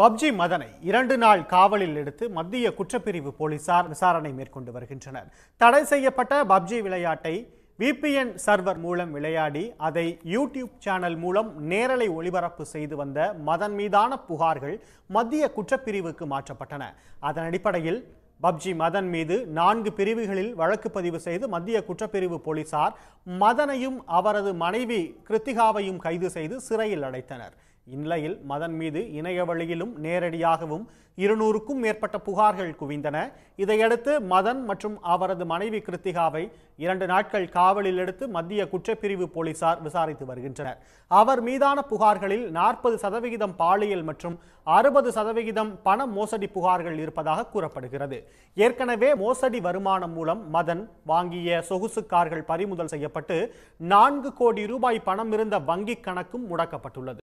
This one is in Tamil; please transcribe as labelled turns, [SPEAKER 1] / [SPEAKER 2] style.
[SPEAKER 1] பப்ஜி மதனை இரண்டு நாள் காவலில் எடுத்து மத்திய குற்றப்பிரிவு போலீசார் விசாரணை மேற்கொண்டு வருகின்றனர் தடை செய்யப்பட்ட பப்ஜி விளையாட்டை விபிஎன் சர்வர் மூலம் விளையாடி அதை யூடியூப் சேனல் மூலம் நேரலை ஒளிபரப்பு செய்து வந்த மதன் மீதான புகார்கள் மத்திய குற்றப்பிரிவுக்கு மாற்றப்பட்டன அதன் அடிப்படையில் பப்ஜி மதன் மீது நான்கு பிரிவுகளில் வழக்கு பதிவு செய்து மத்திய குற்றப்பிரிவு போலீசார் மதனையும் அவரது மனைவி கிருத்திகாவையும் கைது செய்து சிறையில் அடைத்தனர் இந்நிலையில் மதன் மீது இணைய வழியிலும் நேரடியாகவும் இருநூறுக்கும் மேற்பட்ட புகார்கள் குவிந்தன இதையடுத்து மதன் மற்றும் அவரது மனைவி கிருத்திகாவை இரண்டு நாட்கள் காவலில் எடுத்து மத்திய குற்றப்பிரிவு போலீசார் விசாரித்து வருகின்றனர் அவர் மீதான புகார்களில் நாற்பது சதவிகிதம் பாலியல் மற்றும் அறுபது சதவிகிதம் பண மோசடி புகார்கள் இருப்பதாக கூறப்படுகிறது ஏற்கனவே மோசடி வருமானம் மூலம் மதன் வாங்கிய சொகுசு கார்கள் பறிமுதல் செய்யப்பட்டு நான்கு கோடி ரூபாய் பணம் இருந்த வங்கிக் கணக்கும் முடக்கப்பட்டுள்ளது